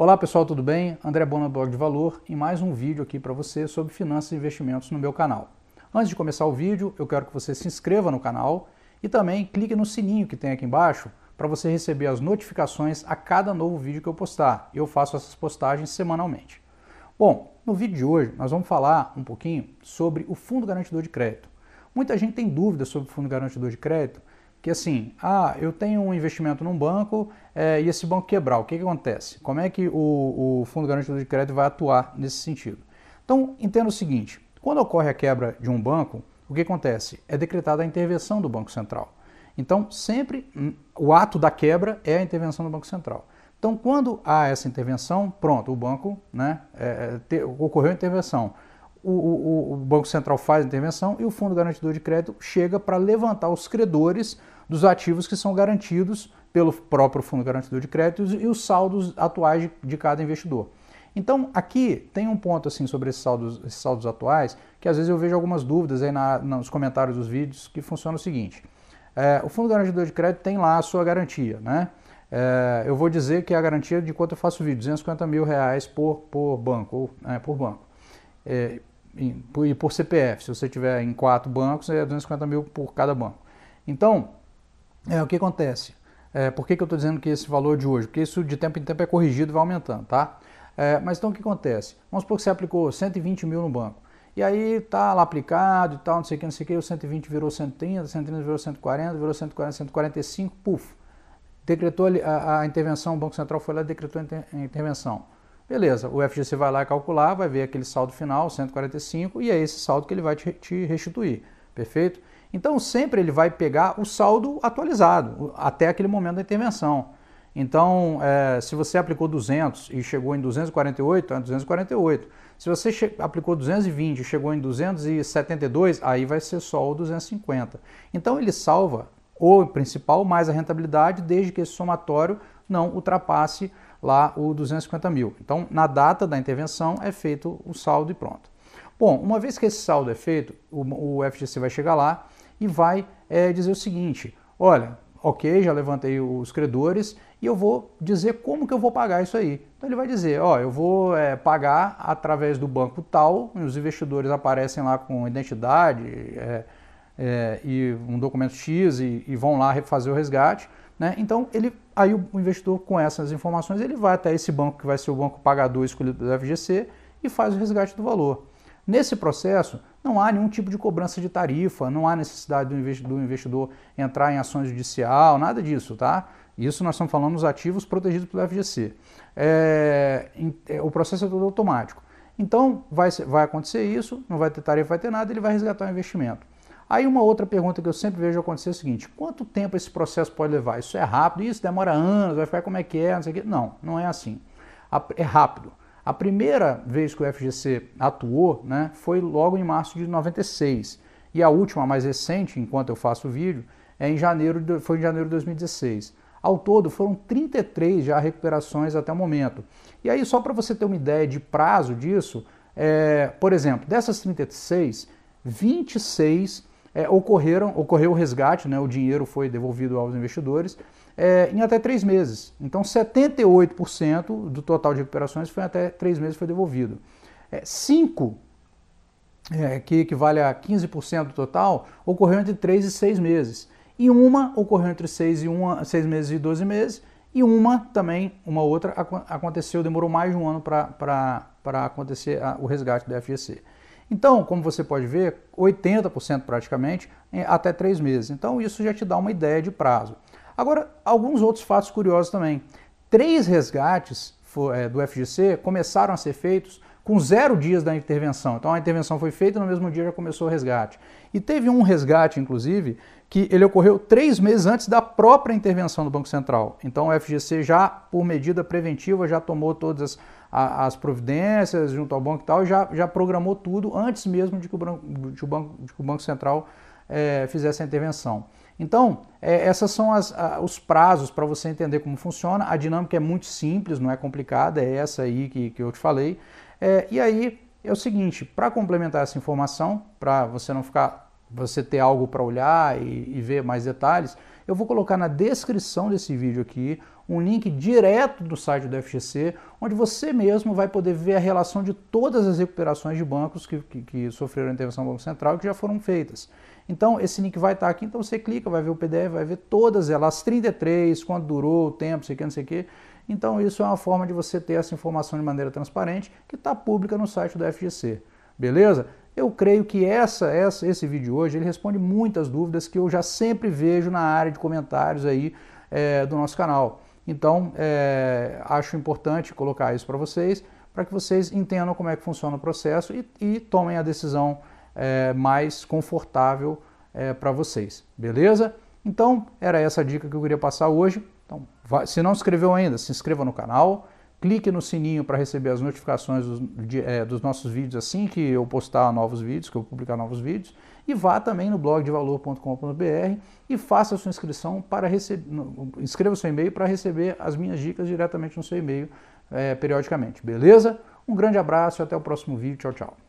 Olá pessoal, tudo bem? André Bona do Blog de Valor e mais um vídeo aqui para você sobre finanças e investimentos no meu canal. Antes de começar o vídeo, eu quero que você se inscreva no canal e também clique no sininho que tem aqui embaixo para você receber as notificações a cada novo vídeo que eu postar. Eu faço essas postagens semanalmente. Bom, no vídeo de hoje nós vamos falar um pouquinho sobre o Fundo Garantidor de Crédito. Muita gente tem dúvidas sobre o Fundo Garantidor de Crédito que assim, ah, eu tenho um investimento num banco é, e esse banco quebrar, o que, que acontece? Como é que o, o Fundo Garantidor de Crédito vai atuar nesse sentido? Então, entenda o seguinte, quando ocorre a quebra de um banco, o que acontece? É decretada a intervenção do Banco Central. Então, sempre o ato da quebra é a intervenção do Banco Central. Então, quando há essa intervenção, pronto, o banco, né, é, é te, ocorreu a intervenção. O, o, o, Banco Central faz a intervenção e o Fundo Garantidor de Crédito chega para levantar os credores dos ativos que são garantidos pelo próprio fundo garantidor de créditos e os saldos atuais de, cada investidor. Então, aqui tem um ponto assim sobre esses saldos, esses saldos atuais, que às vezes eu vejo algumas dúvidas aí na, nos comentários dos vídeos, que funciona o seguinte. É, o fundo garantidor de crédito tem lá a sua garantia, né? É, eu vou dizer que a garantia de quanto eu faço vídeo, 250 mil reais por, por banco, ou, é, por banco. É, e por CPF, se você tiver em quatro bancos, é 250 mil por cada banco. Então, é, o que acontece? É, por que, que eu estou dizendo que esse valor de hoje? Porque isso de tempo em tempo é corrigido, e vai aumentando, tá? É, mas então o que acontece? Vamos supor que você aplicou 120 mil no banco. E aí tá lá aplicado e tal, não sei o que, não sei o que, o 120 virou 130, 130 virou 140, virou 140, 145, puf. Decretou a, a intervenção, o Banco Central foi lá e decretou a, inter, intervenção. Beleza, o FGC vai lá calcular, vai ver aquele saldo final, 145, e é esse saldo que ele vai te, te restituir, perfeito? Então sempre ele vai pegar o saldo atualizado até aquele momento da intervenção. Então, é, se você aplicou 200 e chegou em 248, é 248. Se você aplicou 220 e chegou em 272, aí vai ser só o 250. Então, ele salva o principal mais a rentabilidade, desde que esse somatório não ultrapasse lá o 250 mil. Então, na data da intervenção é feito o saldo e pronto. Bom, uma vez que esse saldo é feito, o, o FGC vai chegar lá e vai é, dizer o seguinte: olha, ok, já levantei os credores e eu vou dizer como que eu vou pagar isso aí. Então ele vai dizer, ó, eu vou é, pagar através do banco tal, os investidores aparecem lá com identidade é, é, e um documento X e, e, vão lá fazer o resgate, né? Então ele, aí o investidor com essas informações ele vai até esse banco que vai ser o banco pagador escolhido pelo FGC e faz o resgate do valor. Nesse processo não há nenhum tipo de cobrança de tarifa, não há necessidade do investidor entrar em ações judicial, nada disso, tá? Isso nós estamos falando dos ativos protegidos pelo FGC. É, é, o processo é todo automático. Então, vai, vai acontecer isso, não vai ter tarifa, vai ter nada, ele vai resgatar o investimento. Aí uma outra pergunta que eu sempre vejo acontecer é a seguinte: quanto tempo esse processo pode levar? Isso é rápido? Isso demora anos? Vai ficar como é que é? Não, sei o não, não é assim. É rápido. A primeira vez que o FGC atuou né, foi logo em março de 96. E a última, mais recente, enquanto eu faço o vídeo, é em janeiro foi em janeiro de 2016. Ao todo, foram 33 já recuperações até o momento. E aí, só para você ter uma ideia de prazo disso, é, por exemplo, dessas 36, 26 é, ocorreram, ocorreu o resgate, né, o dinheiro foi devolvido aos investidores é, em até três meses. Então, 78% do total de recuperações foi até três meses foi devolvido. É, cinco, é, que equivale a 15% do total, ocorreu entre três e seis meses. E uma ocorreu entre seis, e uma, seis meses e 12 meses, e uma também, uma outra, aconteceu, demorou mais de um ano para acontecer a, o resgate da FGC. Então, como você pode ver, 80% praticamente até três meses. Então, isso já te dá uma ideia de prazo. Agora, alguns outros fatos curiosos também. Três resgates é, do FGC começaram a ser feitos com zero dias da intervenção. Então, a intervenção foi feita no mesmo dia já começou o resgate. E teve um resgate, inclusive, que ele ocorreu três meses antes da própria intervenção do Banco Central. Então, o FGC já, por medida preventiva, já tomou todas as a, as providências junto ao banco e tal, já, já programou tudo antes mesmo de que o, de o banco, de que o banco Central é, fizesse a intervenção. Então, é, essas são as, a, os prazos para você entender como funciona. A dinâmica é muito simples, não é complicada, é essa aí que, que eu te falei. É, e aí é o seguinte: para complementar essa informação, para você não ficar, você ter algo para olhar e, e ver mais detalhes, eu vou colocar na descrição desse vídeo aqui um link direto do site do FGC, onde você mesmo vai poder ver a relação de todas as recuperações de bancos que, que, que sofreram intervenção do Banco Central e que já foram feitas. Então, esse link vai estar aqui, então você clica, vai ver o PDF, vai ver todas elas, as 33, quanto durou, o tempo, sei que, não sei o que. Então, isso é uma forma de você ter essa informação de maneira transparente, que está pública no site do FGC. Beleza? Eu creio que essa, essa, esse vídeo hoje ele responde muitas dúvidas que eu já sempre vejo na área de comentários aí é, do nosso canal. Então, é, acho importante colocar isso para vocês, para que vocês entendam como é que funciona o processo e, e tomem a decisão é, mais confortável é, para vocês, beleza? Então, era essa dica que eu queria passar hoje. Então, vai, se não se inscreveu ainda, se inscreva no canal clique no sininho para receber as notificações dos, de, é, dos, nossos vídeos assim que eu postar novos vídeos, que eu publicar novos vídeos, e vá também no blogdevalor.com.br e faça a sua inscrição para receber, inscreva seu e-mail para receber as minhas dicas diretamente no seu e-mail é, periodicamente, beleza? Um grande abraço e até o próximo vídeo. Tchau, tchau.